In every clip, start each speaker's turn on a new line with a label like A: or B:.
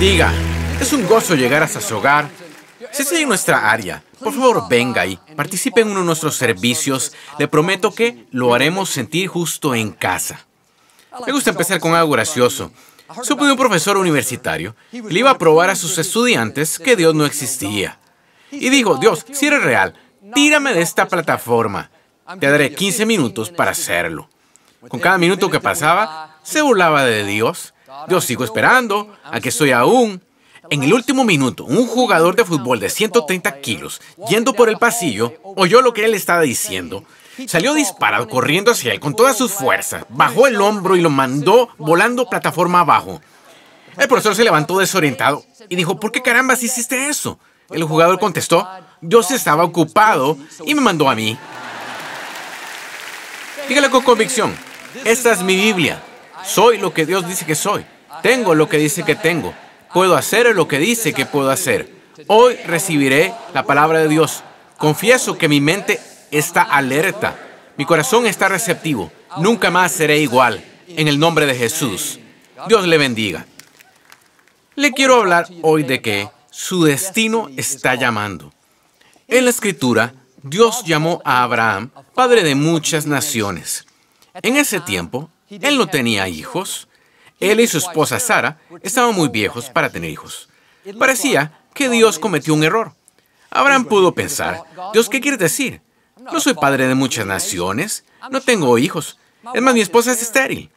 A: Diga, Es un gozo llegar hasta su hogar. Si es en nuestra área, por favor venga y participe en uno de nuestros servicios. Le prometo que lo haremos sentir justo en casa. Me gusta empezar con algo gracioso. Supongo de un profesor universitario que le iba a probar a sus estudiantes que Dios no existía. Y dijo, Dios, si eres real, tírame de esta plataforma. Te daré 15 minutos para hacerlo. Con cada minuto que pasaba, se burlaba de Dios yo sigo esperando, ¿a que estoy aún. En el último minuto, un jugador de fútbol de 130 kilos, yendo por el pasillo, oyó lo que él estaba diciendo. Salió disparado corriendo hacia él con todas sus fuerzas, bajó el hombro y lo mandó volando plataforma abajo. El profesor se levantó desorientado y dijo, ¿por qué caramba hiciste eso? El jugador contestó, Dios estaba ocupado y me mandó a mí. Dígale con convicción, esta es mi Biblia, soy lo que Dios dice que soy. Tengo lo que dice que tengo. Puedo hacer lo que dice que puedo hacer. Hoy recibiré la palabra de Dios. Confieso que mi mente está alerta. Mi corazón está receptivo. Nunca más seré igual. En el nombre de Jesús. Dios le bendiga. Le quiero hablar hoy de que su destino está llamando. En la escritura, Dios llamó a Abraham, padre de muchas naciones. En ese tiempo, él no tenía hijos. Él y su esposa Sara estaban muy viejos para tener hijos. Parecía que Dios cometió un error. Abraham pudo pensar, Dios, ¿qué quiere decir? No soy padre de muchas naciones, no tengo hijos. Es más, mi esposa es estéril.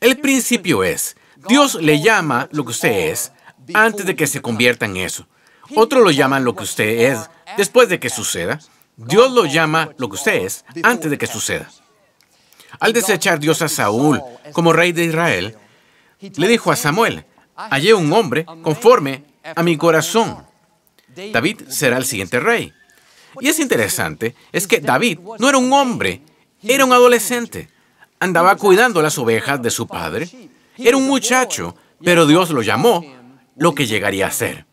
A: El principio es, Dios le llama lo que usted es antes de que se convierta en eso. Otro lo llaman lo que usted es después de que suceda. Dios lo llama lo que usted es antes de que suceda. Al desechar Dios a Saúl como rey de Israel, le dijo a Samuel, hallé un hombre conforme a mi corazón. David será el siguiente rey. Y es interesante, es que David no era un hombre, era un adolescente. Andaba cuidando las ovejas de su padre. Era un muchacho, pero Dios lo llamó lo que llegaría a ser.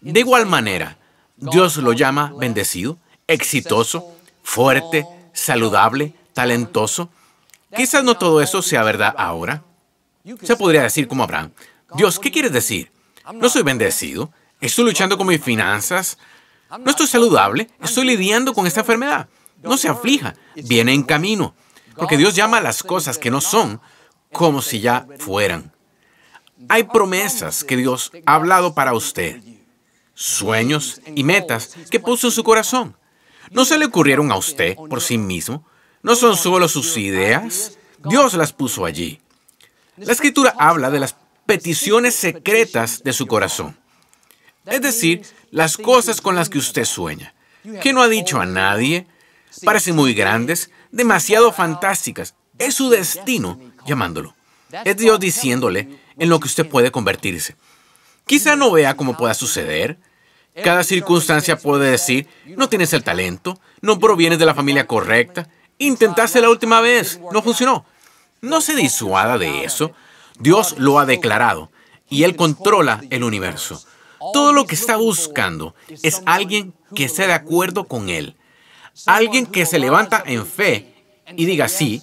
A: De igual manera, Dios lo llama bendecido, exitoso, fuerte, saludable, talentoso. Quizás no todo eso sea verdad ahora. Se podría decir como Abraham, Dios, ¿qué quieres decir? No soy bendecido, estoy luchando con mis finanzas, no estoy saludable, estoy lidiando con esta enfermedad. No se aflija, viene en camino, porque Dios llama a las cosas que no son como si ya fueran. Hay promesas que Dios ha hablado para usted, sueños y metas que puso en su corazón. No se le ocurrieron a usted por sí mismo, no son solo sus ideas, Dios las puso allí. La escritura habla de las peticiones secretas de su corazón. Es decir, las cosas con las que usted sueña, que no ha dicho a nadie, parecen muy grandes, demasiado fantásticas. Es su destino llamándolo. Es Dios diciéndole en lo que usted puede convertirse. Quizá no vea cómo pueda suceder. Cada circunstancia puede decir, no tienes el talento, no provienes de la familia correcta, Intentaste la última vez, no funcionó. No se disuada de eso. Dios lo ha declarado y Él controla el universo. Todo lo que está buscando es alguien que esté de acuerdo con Él. Alguien que se levanta en fe y diga, sí,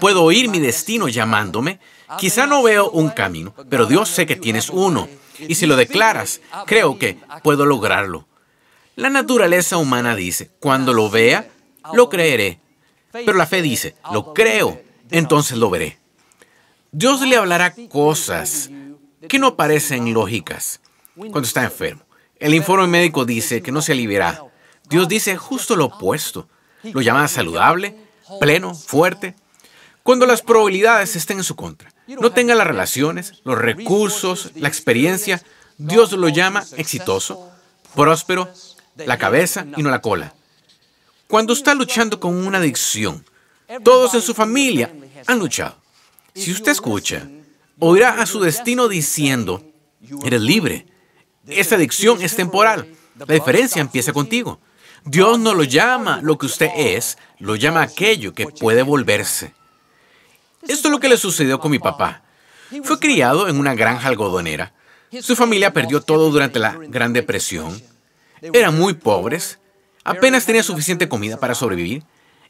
A: puedo oír mi destino llamándome. Quizá no veo un camino, pero Dios sé que tienes uno. Y si lo declaras, creo que puedo lograrlo. La naturaleza humana dice, cuando lo vea, lo creeré. Pero la fe dice, lo creo, entonces lo veré. Dios le hablará cosas que no parecen lógicas cuando está enfermo. El informe médico dice que no se aliviará. Dios dice justo lo opuesto. Lo llama saludable, pleno, fuerte. Cuando las probabilidades estén en su contra, no tenga las relaciones, los recursos, la experiencia, Dios lo llama exitoso, próspero, la cabeza y no la cola. Cuando está luchando con una adicción, todos en su familia han luchado. Si usted escucha, oirá a su destino diciendo, eres libre, esta adicción es temporal, la diferencia empieza contigo. Dios no lo llama lo que usted es, lo llama aquello que puede volverse. Esto es lo que le sucedió con mi papá. Fue criado en una granja algodonera. Su familia perdió todo durante la Gran Depresión. Eran muy pobres. Apenas tenía suficiente comida para sobrevivir.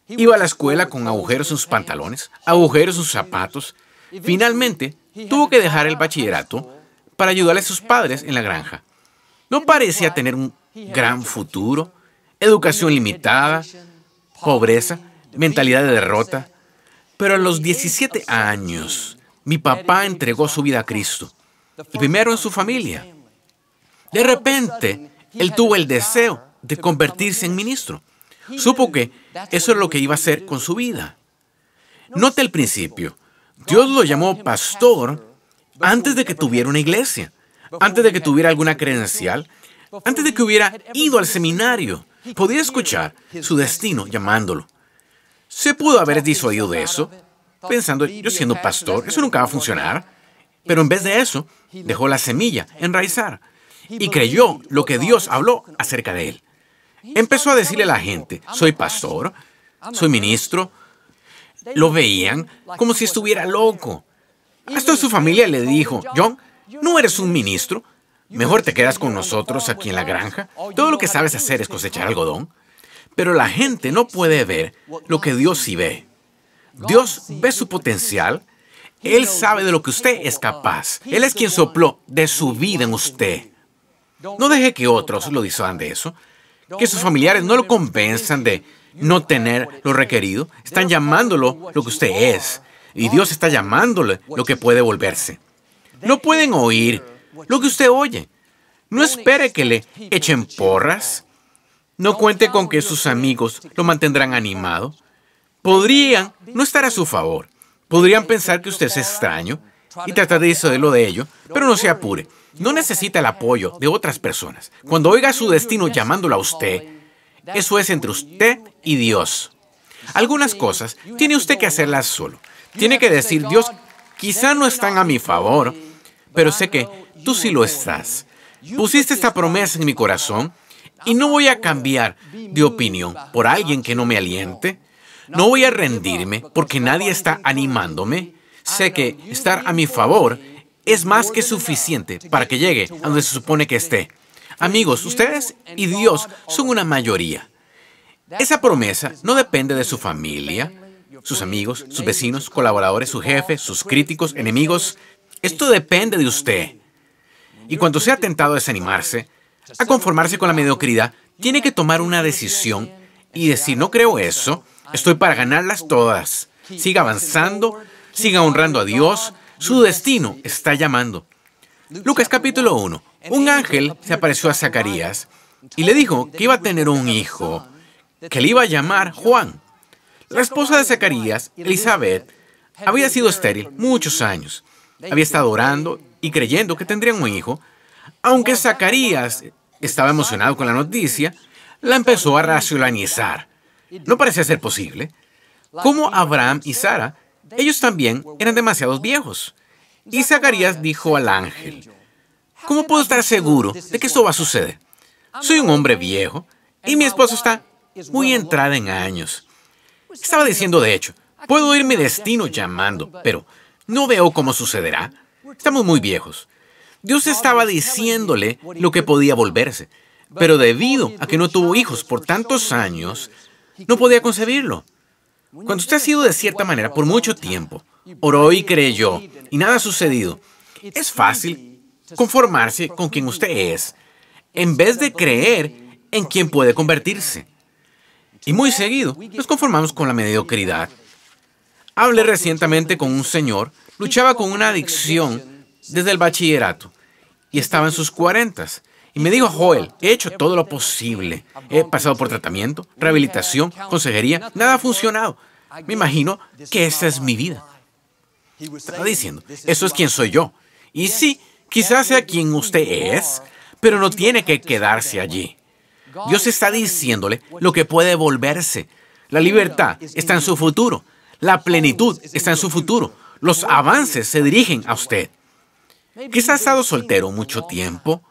A: Iba a la escuela con agujeros en sus pantalones, agujeros en sus zapatos. Finalmente, tuvo que dejar el bachillerato para ayudarle a sus padres en la granja. No parecía tener un gran futuro, educación limitada, pobreza, mentalidad de derrota. Pero a los 17 años, mi papá entregó su vida a Cristo, el primero en su familia. De repente, él tuvo el deseo de convertirse en ministro. Supo que eso es lo que iba a hacer con su vida. Note el principio. Dios lo llamó pastor antes de que tuviera una iglesia, antes de que tuviera alguna credencial, antes de que hubiera ido al seminario. Podía escuchar su destino llamándolo. Se pudo haber disuadido de eso, pensando, yo siendo pastor, eso nunca va a funcionar. Pero en vez de eso, dejó la semilla enraizar y creyó lo que Dios habló acerca de él. Empezó a decirle a la gente, soy pastor, soy ministro. Lo veían como si estuviera loco. Hasta su familia le dijo, John, no eres un ministro. Mejor te quedas con nosotros aquí en la granja. Todo lo que sabes hacer es cosechar algodón. Pero la gente no puede ver lo que Dios sí ve. Dios ve su potencial. Él sabe de lo que usted es capaz. Él es quien sopló de su vida en usted. No deje que otros lo disuadan de eso que sus familiares no lo convenzan de no tener lo requerido. Están llamándolo lo que usted es. Y Dios está llamándole lo que puede volverse. No pueden oír lo que usted oye. No espere que le echen porras. No cuente con que sus amigos lo mantendrán animado. Podrían no estar a su favor. Podrían pensar que usted es extraño y trata de lo de ello, pero no se apure. No necesita el apoyo de otras personas. Cuando oiga su destino llamándolo a usted, eso es entre usted y Dios. Algunas cosas tiene usted que hacerlas solo. Tiene que decir, Dios, quizá no están a mi favor, pero sé que tú sí lo estás. Pusiste esta promesa en mi corazón y no voy a cambiar de opinión por alguien que no me aliente. No voy a rendirme porque nadie está animándome. Sé que estar a mi favor es más que suficiente para que llegue a donde se supone que esté. Amigos, ustedes y Dios son una mayoría. Esa promesa no depende de su familia, sus amigos, sus vecinos, colaboradores, su jefe, sus críticos, enemigos. Esto depende de usted. Y cuando sea tentado a desanimarse, a conformarse con la mediocridad, tiene que tomar una decisión y decir, no creo eso, estoy para ganarlas todas. Siga avanzando, siga honrando a Dios, su destino está llamando. Lucas capítulo 1. Un ángel se apareció a Zacarías y le dijo que iba a tener un hijo, que le iba a llamar Juan. La esposa de Zacarías, Elizabeth, había sido estéril muchos años. Había estado orando y creyendo que tendrían un hijo. Aunque Zacarías estaba emocionado con la noticia, la empezó a racionalizar. No parecía ser posible. ¿Cómo Abraham y Sara ellos también eran demasiados viejos. Y Zacarías dijo al ángel, ¿cómo puedo estar seguro de que esto va a suceder? Soy un hombre viejo y mi esposo está muy entrada en años. Estaba diciendo, de hecho, puedo oír mi destino llamando, pero no veo cómo sucederá. Estamos muy viejos. Dios estaba diciéndole lo que podía volverse, pero debido a que no tuvo hijos por tantos años, no podía concebirlo. Cuando usted ha sido de cierta manera por mucho tiempo, oró y creyó, y nada ha sucedido, es fácil conformarse con quien usted es, en vez de creer en quien puede convertirse. Y muy seguido nos conformamos con la mediocridad. Hablé recientemente con un señor, luchaba con una adicción desde el bachillerato y estaba en sus cuarentas. Y me dijo Joel, he hecho todo lo posible. He pasado por tratamiento, rehabilitación, consejería, nada ha funcionado. Me imagino que esa es mi vida. Está diciendo, eso es quien soy yo. Y sí, quizás sea quien usted es, pero no tiene que quedarse allí. Dios está diciéndole lo que puede volverse. La libertad está en su futuro. La plenitud está en su futuro. Los avances se dirigen a usted. Quizás ha estado soltero mucho tiempo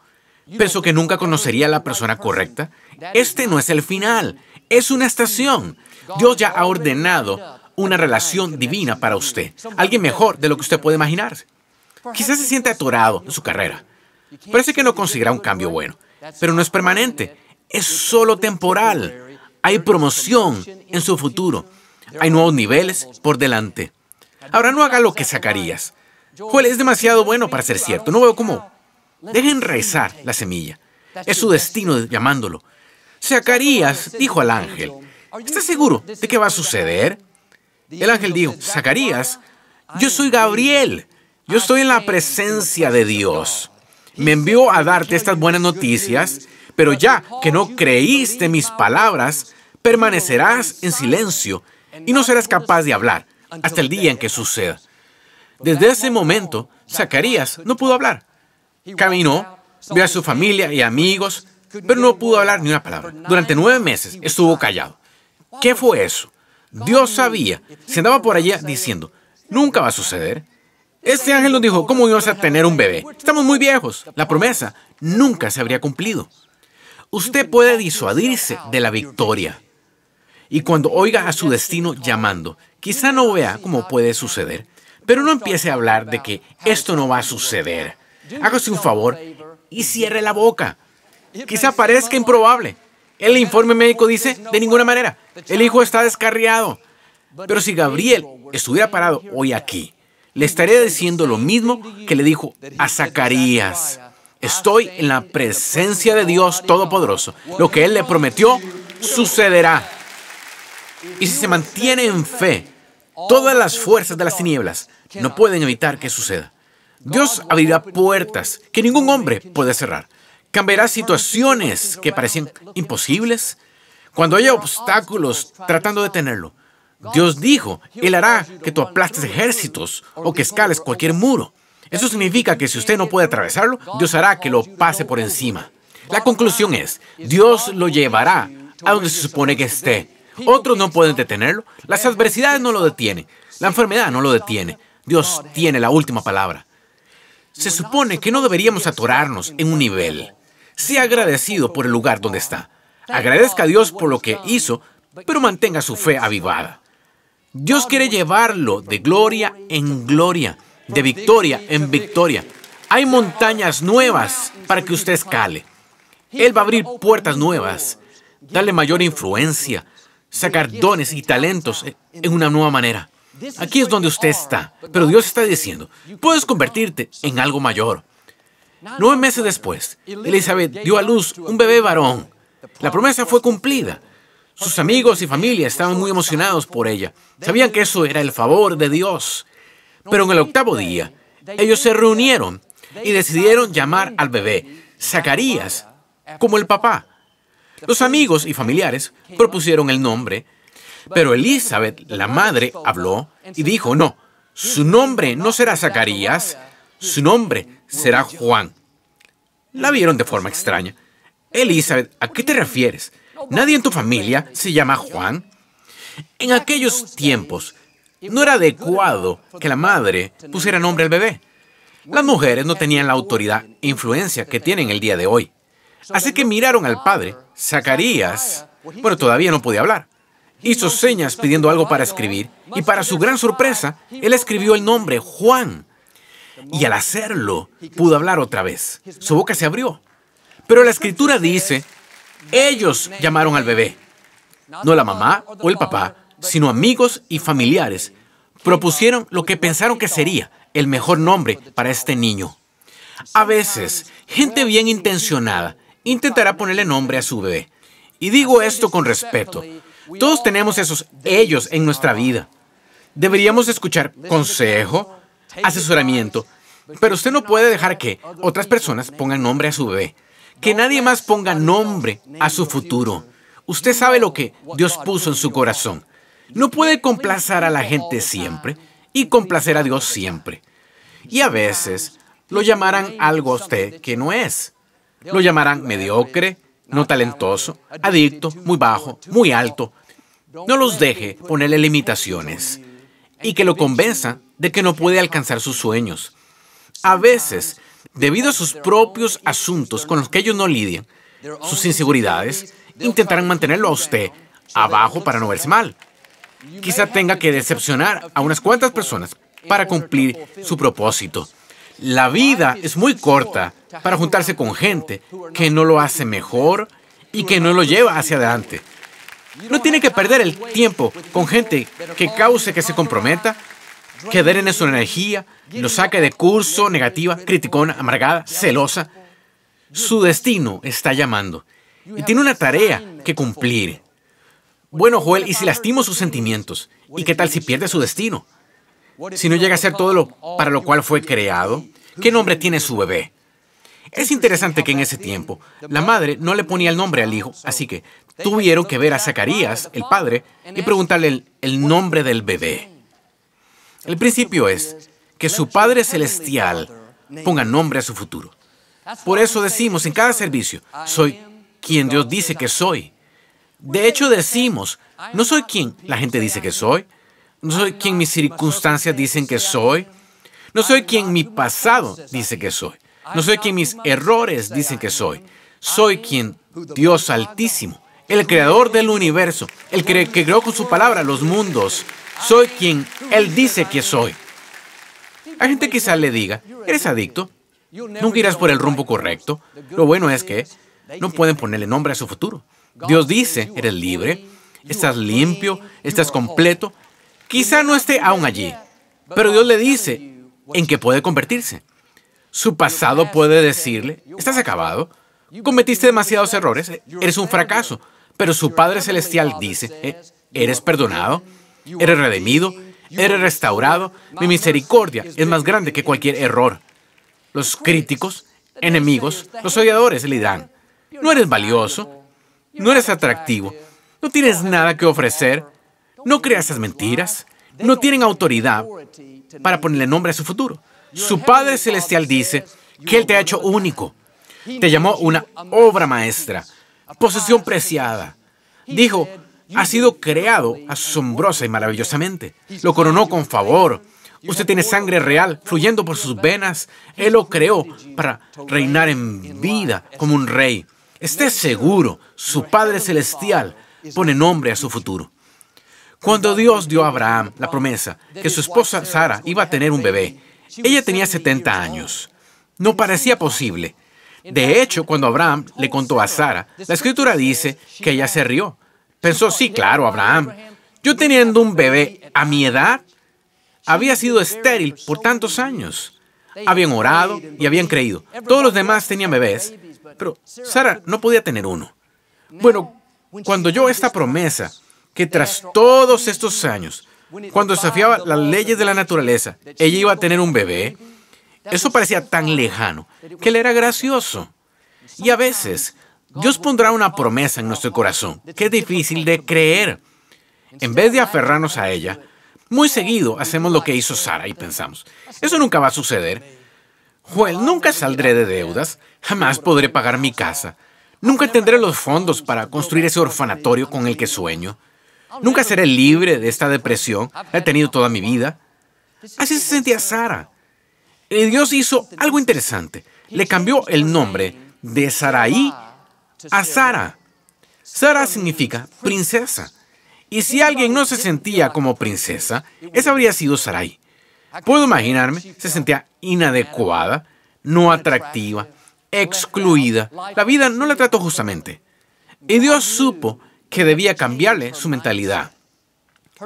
A: Pensó que nunca conocería a la persona correcta. Este no es el final, es una estación. Dios ya ha ordenado una relación divina para usted, alguien mejor de lo que usted puede imaginarse. Quizás se siente atorado en su carrera. Parece que no conseguirá un cambio bueno, pero no es permanente, es solo temporal. Hay promoción en su futuro, hay nuevos niveles por delante. Ahora no haga lo que sacarías. Joel es demasiado bueno para ser cierto, no veo cómo Dejen rezar la semilla. Es su destino llamándolo. Zacarías dijo al ángel, ¿estás seguro de qué va a suceder? El ángel dijo, Zacarías, yo soy Gabriel, yo estoy en la presencia de Dios. Me envió a darte estas buenas noticias, pero ya que no creíste mis palabras, permanecerás en silencio y no serás capaz de hablar hasta el día en que suceda. Desde ese momento, Zacarías no pudo hablar. Caminó, vio a su familia y amigos, pero no pudo hablar ni una palabra. Durante nueve meses estuvo callado. ¿Qué fue eso? Dios sabía. Se andaba por allá diciendo, nunca va a suceder. Este ángel nos dijo, ¿cómo ibas a tener un bebé? Estamos muy viejos. La promesa nunca se habría cumplido. Usted puede disuadirse de la victoria. Y cuando oiga a su destino llamando, quizá no vea cómo puede suceder, pero no empiece a hablar de que esto no va a suceder hágase un favor y cierre la boca. Quizá parezca improbable. El informe médico dice, de ninguna manera, el hijo está descarriado. Pero si Gabriel estuviera parado hoy aquí, le estaría diciendo lo mismo que le dijo a Zacarías. Estoy en la presencia de Dios Todopoderoso. Lo que Él le prometió sucederá. Y si se mantiene en fe, todas las fuerzas de las tinieblas no pueden evitar que suceda. Dios abrirá puertas que ningún hombre puede cerrar. Cambiará situaciones que parecían imposibles. Cuando haya obstáculos tratando de detenerlo, Dios dijo, Él hará que tú aplastes ejércitos o que escales cualquier muro. Eso significa que si usted no puede atravesarlo, Dios hará que lo pase por encima. La conclusión es, Dios lo llevará a donde se supone que esté. Otros no pueden detenerlo. Las adversidades no lo detienen. La enfermedad no lo detiene. Dios tiene la última palabra. Se supone que no deberíamos atorarnos en un nivel. Sea agradecido por el lugar donde está. Agradezca a Dios por lo que hizo, pero mantenga su fe avivada. Dios quiere llevarlo de gloria en gloria, de victoria en victoria. Hay montañas nuevas para que usted escale. Él va a abrir puertas nuevas, darle mayor influencia, sacar dones y talentos en una nueva manera. Aquí es donde usted está, pero Dios está diciendo, puedes convertirte en algo mayor. Nueve meses después, Elizabeth dio a luz un bebé varón. La promesa fue cumplida. Sus amigos y familia estaban muy emocionados por ella. Sabían que eso era el favor de Dios. Pero en el octavo día, ellos se reunieron y decidieron llamar al bebé Zacarías como el papá. Los amigos y familiares propusieron el nombre pero Elizabeth, la madre, habló y dijo, no, su nombre no será Zacarías, su nombre será Juan. La vieron de forma extraña. Elizabeth, ¿a qué te refieres? ¿Nadie en tu familia se llama Juan? En aquellos tiempos, no era adecuado que la madre pusiera nombre al bebé. Las mujeres no tenían la autoridad e influencia que tienen el día de hoy. Así que miraron al padre, Zacarías. pero todavía no podía hablar hizo señas pidiendo algo para escribir y para su gran sorpresa, él escribió el nombre Juan. Y al hacerlo, pudo hablar otra vez. Su boca se abrió. Pero la escritura dice, ellos llamaron al bebé, no la mamá o el papá, sino amigos y familiares. Propusieron lo que pensaron que sería el mejor nombre para este niño. A veces, gente bien intencionada intentará ponerle nombre a su bebé. Y digo esto con respeto, todos tenemos esos ellos en nuestra vida. Deberíamos escuchar consejo, asesoramiento, pero usted no puede dejar que otras personas pongan nombre a su bebé, que nadie más ponga nombre a su futuro. Usted sabe lo que Dios puso en su corazón. No puede complacer a la gente siempre y complacer a Dios siempre. Y a veces lo llamarán algo a usted que no es. Lo llamarán mediocre, no talentoso, adicto, muy bajo, muy alto. No los deje ponerle limitaciones y que lo convenza de que no puede alcanzar sus sueños. A veces, debido a sus propios asuntos con los que ellos no lidian, sus inseguridades, intentarán mantenerlo a usted abajo para no verse mal. Quizá tenga que decepcionar a unas cuantas personas para cumplir su propósito. La vida es muy corta para juntarse con gente que no lo hace mejor y que no lo lleva hacia adelante. No tiene que perder el tiempo con gente que cause que se comprometa, que en su energía, lo saque de curso, negativa, criticona, amargada, celosa. Su destino está llamando y tiene una tarea que cumplir. Bueno, Joel, ¿y si lastimo sus sentimientos? ¿Y qué tal si pierde su destino? si no llega a ser todo lo para lo cual fue creado? ¿Qué nombre tiene su bebé? Es interesante que en ese tiempo la madre no le ponía el nombre al hijo, así que tuvieron que ver a Zacarías, el padre, y preguntarle el, el nombre del bebé. El principio es que su Padre Celestial ponga nombre a su futuro. Por eso decimos en cada servicio, soy quien Dios dice que soy. De hecho decimos, no soy quien la gente dice que soy, no soy quien mis circunstancias dicen que soy. No soy quien mi pasado dice que soy. No soy quien mis errores dicen que soy. Soy quien Dios Altísimo, el creador del universo, el que, creó con su palabra los mundos. Soy quien Él dice que soy. Hay gente quizás le diga, eres adicto, nunca irás por el rumbo correcto. Lo bueno es que no pueden ponerle nombre a su futuro. Dios dice, eres libre, estás limpio, estás completo, Quizá no esté aún allí, pero Dios le dice en qué puede convertirse. Su pasado puede decirle, estás acabado, cometiste demasiados errores, eres un fracaso, pero su Padre Celestial dice, eh, eres perdonado, eres redimido, eres restaurado, mi misericordia es más grande que cualquier error. Los críticos, enemigos, los odiadores le dirán, no eres valioso, no eres atractivo, no tienes nada que ofrecer, no crea esas mentiras. No tienen autoridad para ponerle nombre a su futuro. Su Padre Celestial dice que Él te ha hecho único. Te llamó una obra maestra, posesión preciada. Dijo, ha sido creado asombrosa y maravillosamente. Lo coronó con favor. Usted tiene sangre real fluyendo por sus venas. Él lo creó para reinar en vida como un rey. Esté seguro, su Padre Celestial pone nombre a su futuro. Cuando Dios dio a Abraham la promesa que su esposa Sara iba a tener un bebé, ella tenía 70 años. No parecía posible. De hecho, cuando Abraham le contó a Sara, la escritura dice que ella se rió. Pensó, sí, claro, Abraham, yo teniendo un bebé a mi edad, había sido estéril por tantos años. Habían orado y habían creído. Todos los demás tenían bebés, pero Sara no podía tener uno. Bueno, cuando yo esta promesa que tras todos estos años, cuando desafiaba las leyes de la naturaleza, ella iba a tener un bebé, eso parecía tan lejano que le era gracioso. Y a veces, Dios pondrá una promesa en nuestro corazón que es difícil de creer. En vez de aferrarnos a ella, muy seguido hacemos lo que hizo Sara y pensamos, eso nunca va a suceder. Joel, nunca saldré de deudas, jamás podré pagar mi casa, nunca tendré los fondos para construir ese orfanatorio con el que sueño. Nunca seré libre de esta depresión. La he tenido toda mi vida. Así se sentía Sara. Y Dios hizo algo interesante. Le cambió el nombre de Saraí a Sara. Sara significa princesa. Y si alguien no se sentía como princesa, esa habría sido Sarai. Puedo imaginarme, se sentía inadecuada, no atractiva, excluida. La vida no la trató justamente. Y Dios supo que debía cambiarle su mentalidad.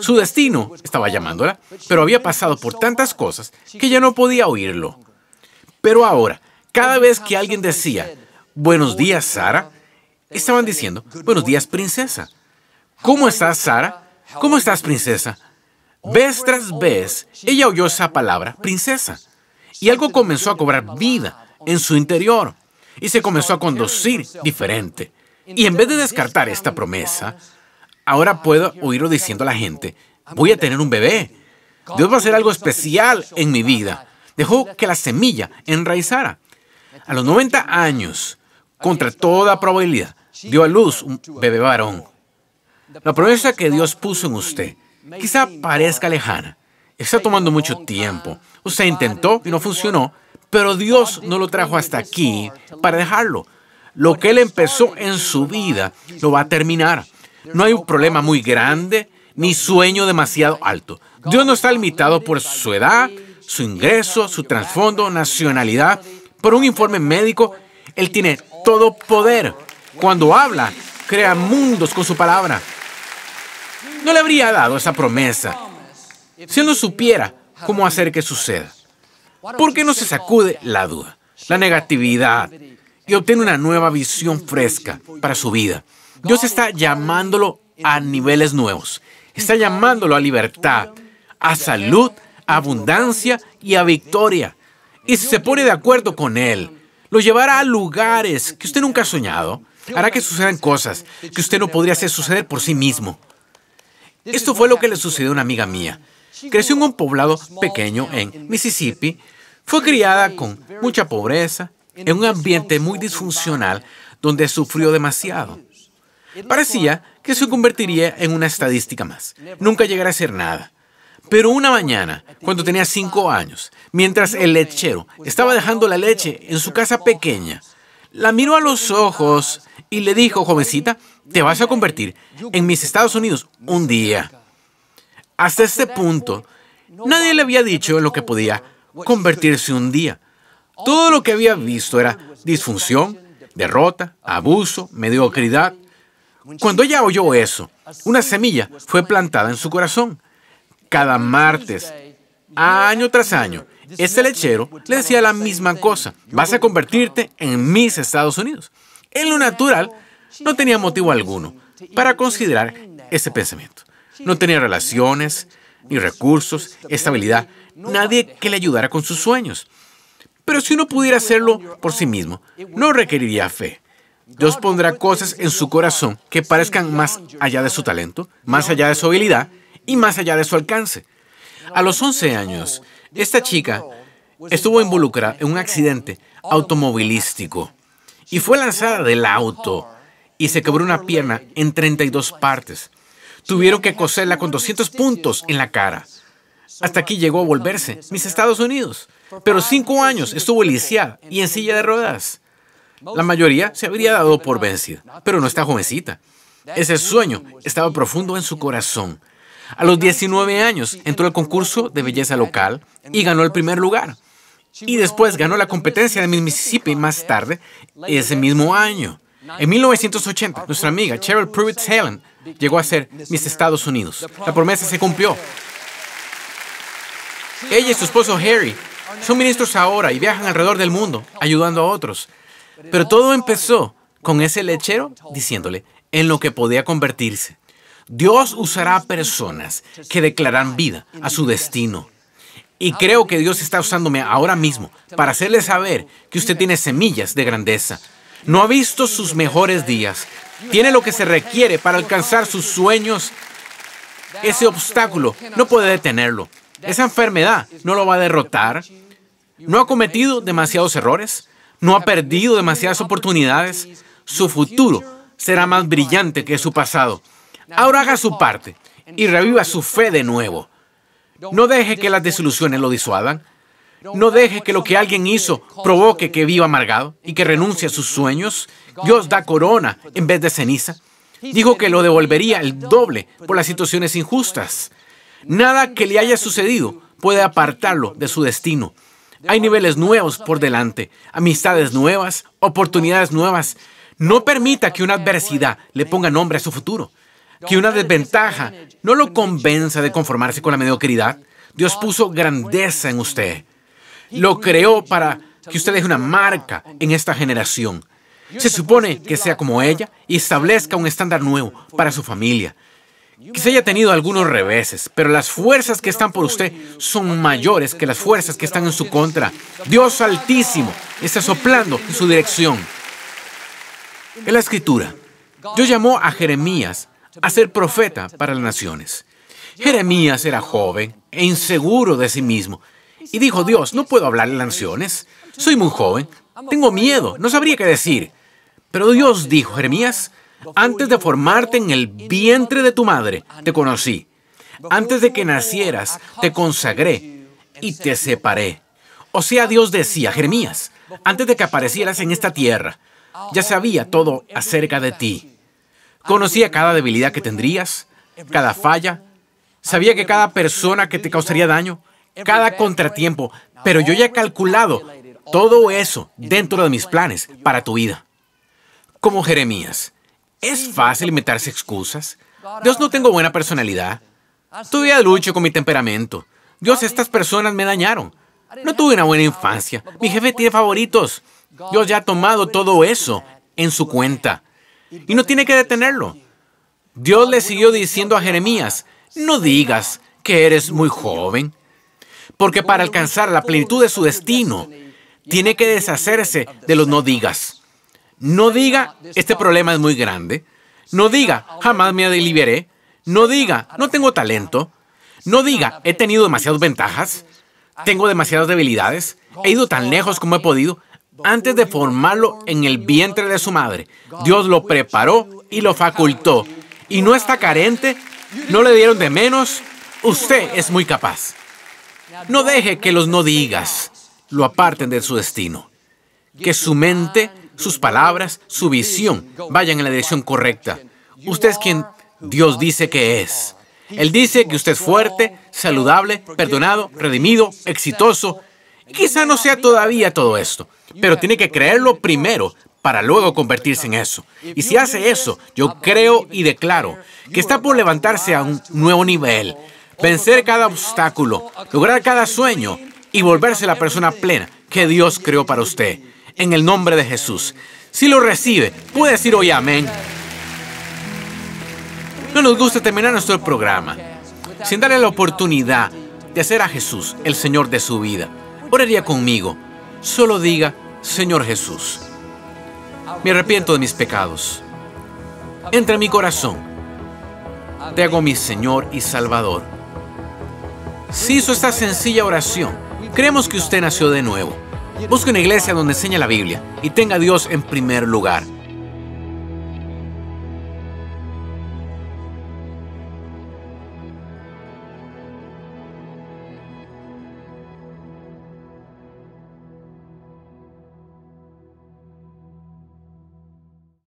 A: Su destino estaba llamándola, pero había pasado por tantas cosas que ya no podía oírlo. Pero ahora, cada vez que alguien decía, buenos días, Sara, estaban diciendo, buenos días, princesa. ¿Cómo estás, Sara? ¿Cómo estás, princesa? Vez tras vez, ella oyó esa palabra, princesa, y algo comenzó a cobrar vida en su interior y se comenzó a conducir diferente. Y en vez de descartar esta promesa, ahora puedo oírlo diciendo a la gente, voy a tener un bebé. Dios va a hacer algo especial en mi vida. Dejó que la semilla enraizara. A los 90 años, contra toda probabilidad, dio a luz un bebé varón. La promesa que Dios puso en usted quizá parezca lejana. Está tomando mucho tiempo. Usted intentó y no funcionó, pero Dios no lo trajo hasta aquí para dejarlo. Lo que Él empezó en su vida lo va a terminar. No hay un problema muy grande ni sueño demasiado alto. Dios no está limitado por su edad, su ingreso, su trasfondo, nacionalidad. Por un informe médico, Él tiene todo poder. Cuando habla, crea mundos con su palabra. No le habría dado esa promesa si Él no supiera cómo hacer que suceda. ¿Por qué no se sacude la duda, la negatividad, y obtiene una nueva visión fresca para su vida. Dios está llamándolo a niveles nuevos. Está llamándolo a libertad, a salud, a abundancia y a victoria. Y si se pone de acuerdo con Él, lo llevará a lugares que usted nunca ha soñado. Hará que sucedan cosas que usted no podría hacer suceder por sí mismo. Esto fue lo que le sucedió a una amiga mía. Creció en un poblado pequeño en Mississippi. Fue criada con mucha pobreza en un ambiente muy disfuncional donde sufrió demasiado. Parecía que se convertiría en una estadística más. Nunca llegará a ser nada. Pero una mañana, cuando tenía cinco años, mientras el lechero estaba dejando la leche en su casa pequeña, la miró a los ojos y le dijo, jovencita, te vas a convertir en mis Estados Unidos un día. Hasta este punto, nadie le había dicho lo que podía convertirse un día. Todo lo que había visto era disfunción, derrota, abuso, mediocridad. Cuando ella oyó eso, una semilla fue plantada en su corazón. Cada martes, año tras año, este lechero le decía la misma cosa. Vas a convertirte en mis Estados Unidos. En lo natural, no tenía motivo alguno para considerar ese pensamiento. No tenía relaciones, ni recursos, estabilidad, nadie que le ayudara con sus sueños. Pero si uno pudiera hacerlo por sí mismo, no requeriría fe. Dios pondrá cosas en su corazón que parezcan más allá de su talento, más allá de su habilidad y más allá de su alcance. A los 11 años, esta chica estuvo involucrada en un accidente automovilístico y fue lanzada del auto y se quebró una pierna en 32 partes. Tuvieron que coserla con 200 puntos en la cara hasta aquí llegó a volverse mis Estados Unidos. Pero cinco años estuvo lisiada y en silla de ruedas. La mayoría se habría dado por vencida, pero no está jovencita. Ese sueño estaba profundo en su corazón. A los 19 años entró al concurso de belleza local y ganó el primer lugar. Y después ganó la competencia de Miss Mississippi más tarde, ese mismo año. En 1980, nuestra amiga Cheryl Pruitt Helen llegó a ser Miss Estados Unidos. La promesa se cumplió. Ella y su esposo Harry son ministros ahora y viajan alrededor del mundo ayudando a otros. Pero todo empezó con ese lechero diciéndole en lo que podía convertirse. Dios usará personas que declaran vida a su destino. Y creo que Dios está usándome ahora mismo para hacerle saber que usted tiene semillas de grandeza. No ha visto sus mejores días. Tiene lo que se requiere para alcanzar sus sueños. Ese obstáculo no puede detenerlo. Esa enfermedad no lo va a derrotar. No ha cometido demasiados errores. No ha perdido demasiadas oportunidades. Su futuro será más brillante que su pasado. Ahora haga su parte y reviva su fe de nuevo. No deje que las desilusiones lo disuadan. No deje que lo que alguien hizo provoque que viva amargado y que renuncie a sus sueños. Dios da corona en vez de ceniza. Dijo que lo devolvería el doble por las situaciones injustas. Nada que le haya sucedido puede apartarlo de su destino. Hay niveles nuevos por delante, amistades nuevas, oportunidades nuevas. No permita que una adversidad le ponga nombre a su futuro, que una desventaja no lo convenza de conformarse con la mediocridad. Dios puso grandeza en usted. Lo creó para que usted deje una marca en esta generación. Se supone que sea como ella y establezca un estándar nuevo para su familia, Quizá haya tenido algunos reveses, pero las fuerzas que están por usted son mayores que las fuerzas que están en su contra. Dios altísimo está soplando en su dirección. En la escritura, Dios llamó a Jeremías a ser profeta para las naciones. Jeremías era joven e inseguro de sí mismo. Y dijo, Dios, no puedo hablar a las naciones. Soy muy joven. Tengo miedo. No sabría qué decir. Pero Dios dijo, Jeremías, antes de formarte en el vientre de tu madre, te conocí. Antes de que nacieras, te consagré y te separé. O sea, Dios decía, Jeremías, antes de que aparecieras en esta tierra, ya sabía todo acerca de ti. Conocía cada debilidad que tendrías, cada falla. Sabía que cada persona que te causaría daño, cada contratiempo. Pero yo ya he calculado todo eso dentro de mis planes para tu vida. Como Jeremías, es fácil inventarse excusas. Dios, no tengo buena personalidad. a lucho con mi temperamento. Dios, estas personas me dañaron. No tuve una buena infancia. Mi jefe tiene favoritos. Dios ya ha tomado todo eso en su cuenta. Y no tiene que detenerlo. Dios le siguió diciendo a Jeremías, no digas que eres muy joven, porque para alcanzar la plenitud de su destino, tiene que deshacerse de los no digas. No diga, este problema es muy grande. No diga, jamás me deliberé. No diga, no tengo talento. No diga, he tenido demasiadas ventajas. Tengo demasiadas debilidades. He ido tan lejos como he podido. Antes de formarlo en el vientre de su madre, Dios lo preparó y lo facultó. Y no está carente, no le dieron de menos. Usted es muy capaz. No deje que los no digas lo aparten de su destino. Que su mente sus palabras, su visión vayan en la dirección correcta. Usted es quien Dios dice que es. Él dice que usted es fuerte, saludable, perdonado, redimido, exitoso. quizá no sea todavía todo esto, pero tiene que creerlo primero para luego convertirse en eso. Y si hace eso, yo creo y declaro que está por levantarse a un nuevo nivel, vencer cada obstáculo, lograr cada sueño y volverse la persona plena que Dios creó para usted en el nombre de Jesús. Si lo recibe, puede decir hoy amén. No nos gusta terminar nuestro programa sin darle la oportunidad de hacer a Jesús el Señor de su vida. Oraría conmigo. Solo diga, Señor Jesús, me arrepiento de mis pecados. Entra en mi corazón. Te hago mi Señor y Salvador. Si hizo esta sencilla oración, creemos que usted nació de nuevo. Busque una iglesia donde enseñe la Biblia y tenga a Dios en primer lugar.